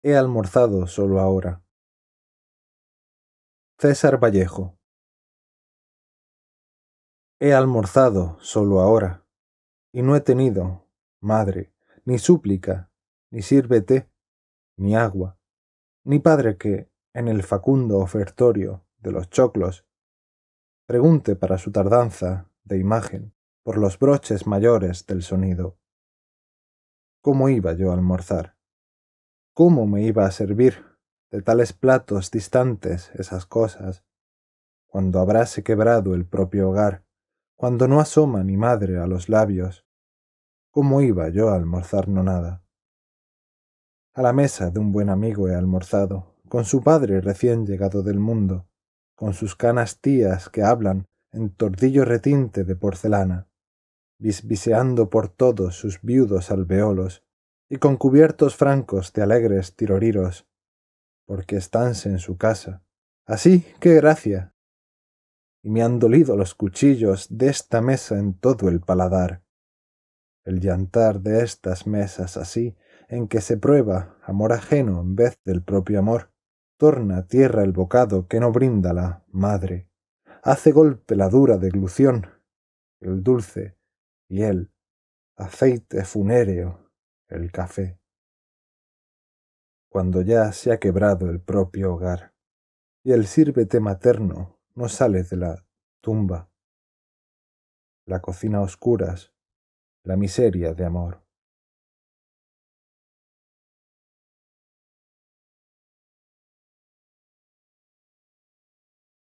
He almorzado solo ahora. César Vallejo. He almorzado solo ahora, y no he tenido, madre, ni súplica, ni sírvete, ni agua, ni padre que, en el facundo ofertorio de los choclos, pregunte para su tardanza de imagen por los broches mayores del sonido. ¿Cómo iba yo a almorzar? ¿Cómo me iba a servir de tales platos distantes esas cosas, cuando habráse quebrado el propio hogar, cuando no asoma ni madre a los labios? ¿Cómo iba yo a almorzar no nada? A la mesa de un buen amigo he almorzado, con su padre recién llegado del mundo, con sus canas tías que hablan en tordillo retinte de porcelana, bisbiseando por todos sus viudos alveolos, y con cubiertos francos de alegres tiroriros, porque estánse en su casa. Así, qué gracia. Y me han dolido los cuchillos de esta mesa en todo el paladar. El llantar de estas mesas así, en que se prueba amor ajeno en vez del propio amor, torna tierra el bocado que no brinda la madre, hace golpe la dura deglución, el dulce y el aceite funéreo el café, cuando ya se ha quebrado el propio hogar, y el sírvete materno no sale de la tumba, la cocina oscuras, la miseria de amor.